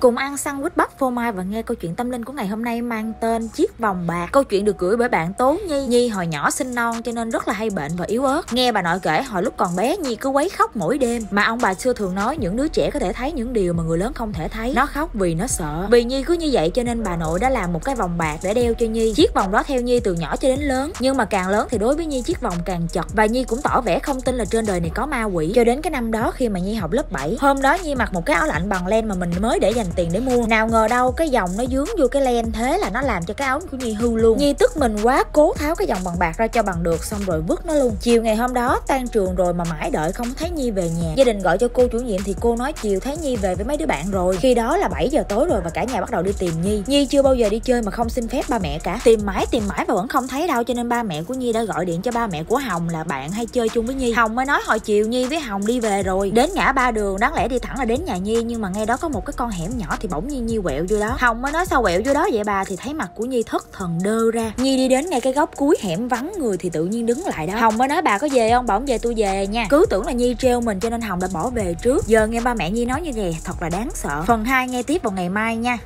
Cùng ăn sandwich bắp phô mai và nghe câu chuyện tâm linh của ngày hôm nay mang tên Chiếc vòng bạc. Câu chuyện được gửi bởi bạn Tố Nhi. Nhi hồi nhỏ sinh non cho nên rất là hay bệnh và yếu ớt. Nghe bà nội kể hồi lúc còn bé Nhi cứ quấy khóc mỗi đêm. Mà ông bà xưa thường nói những đứa trẻ có thể thấy những điều mà người lớn không thể thấy. Nó khóc vì nó sợ. Vì Nhi cứ như vậy cho nên bà nội đã làm một cái vòng bạc để đeo cho Nhi. Chiếc vòng đó theo Nhi từ nhỏ cho đến lớn. Nhưng mà càng lớn thì đối với Nhi chiếc vòng càng chật và Nhi cũng tỏ vẻ không tin là trên đời này có ma quỷ. Cho đến cái năm đó khi mà Nhi học lớp 7, hôm đó Nhi mặc một cái áo lạnh bằng len mà mình mới để dành tiền để mua nào ngờ đâu cái dòng nó dướng vô cái len thế là nó làm cho cái ống của nhi hư luôn nhi tức mình quá cố tháo cái dòng bằng bạc ra cho bằng được xong rồi vứt nó luôn chiều ngày hôm đó tan trường rồi mà mãi đợi không thấy nhi về nhà gia đình gọi cho cô chủ nhiệm thì cô nói chiều thấy nhi về với mấy đứa bạn rồi khi đó là 7 giờ tối rồi và cả nhà bắt đầu đi tìm nhi nhi chưa bao giờ đi chơi mà không xin phép ba mẹ cả tìm mãi tìm mãi và vẫn không thấy đâu cho nên ba mẹ của nhi đã gọi điện cho ba mẹ của hồng là bạn hay chơi chung với nhi hồng mới nói hồi chiều nhi với hồng đi về rồi đến ngã ba đường đáng lẽ đi thẳng là đến nhà nhi nhưng mà ngay đó có một cái con hẻm nhỏ thì bỗng nhiên nhi quẹo vô đó hồng mới nói sao quẹo vô đó vậy bà thì thấy mặt của nhi thất thần đơ ra nhi đi đến ngay cái góc cuối hẻm vắng người thì tự nhiên đứng lại đó hồng mới nói bà có về không bỗng về tôi về nha cứ tưởng là nhi treo mình cho nên hồng đã bỏ về trước giờ nghe ba mẹ nhi nói như vậy thật là đáng sợ phần 2 nghe tiếp vào ngày mai nha